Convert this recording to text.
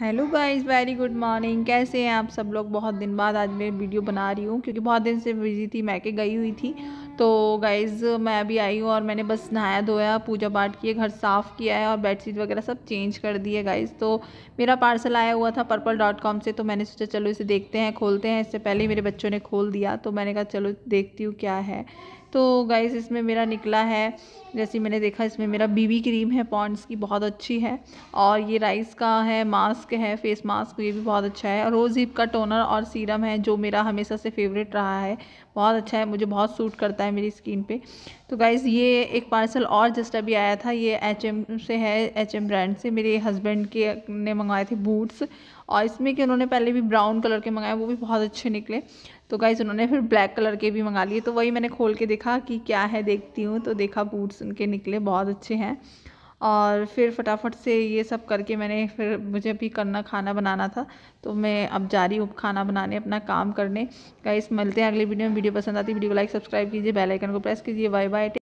hello guys very good morning कैसे हैं आप सब लोग बहुत दिन बाद आज मैं वीडियो बना रही हूँ क्योंकि बहुत दिन से बिजी थी मैं के गई हुई थी तो गाइस मैं अभी आई हूँ और मैंने बस नहाया धोया पूजा पाठ किए घर साफ़ किया है और बेडशीट वगैरह सब चेंज कर दिए गाइस तो मेरा पार्सल आया हुआ था पर्पल डॉट कॉम से तो मैंने सोचा चलो इसे देखते हैं खोलते हैं इससे पहले ही मेरे बच्चों ने खोल दिया तो मैंने कहा चलो देखती हूँ क्या है तो गाइज़ इसमें मेरा निकला है जैसे मैंने देखा इसमें मेरा बीबी क्रीम है पॉन्ड्स की बहुत अच्छी है और ये राइस का है मास्क है फेस मास्क ये भी बहुत अच्छा है और रोज़ हिप का टोनर और सीरम है जो मेरा हमेशा से फेवरेट रहा है बहुत अच्छा है मुझे बहुत सूट करता है मेरी स्किन पे तो गाइज़ ये एक पार्सल और जस्ट अभी आया था ये एच से है एच ब्रांड से मेरे हस्बैंड के ने मंगवाए थे बूट्स और इसमें कि उन्होंने पहले भी ब्राउन कलर के मंगाए वो भी बहुत अच्छे निकले तो गाइज़ उन्होंने फिर ब्लैक कलर के भी मंगा लिए तो वही मैंने खोल के देखा कि क्या है देखती हूँ तो देखा बूट्स उनके निकले बहुत अच्छे हैं और फिर फटाफट से ये सब करके मैंने फिर मुझे भी करना खाना बनाना था तो मैं अब जा रही हूँ खाना बनाने अपना काम करने गाइस मिलते हैं अगले वीडियो में वीडियो पसंद आती वीडियो को लाइक सब्सक्राइब कीजिए बेल आइकन को प्रेस कीजिए बाय बाय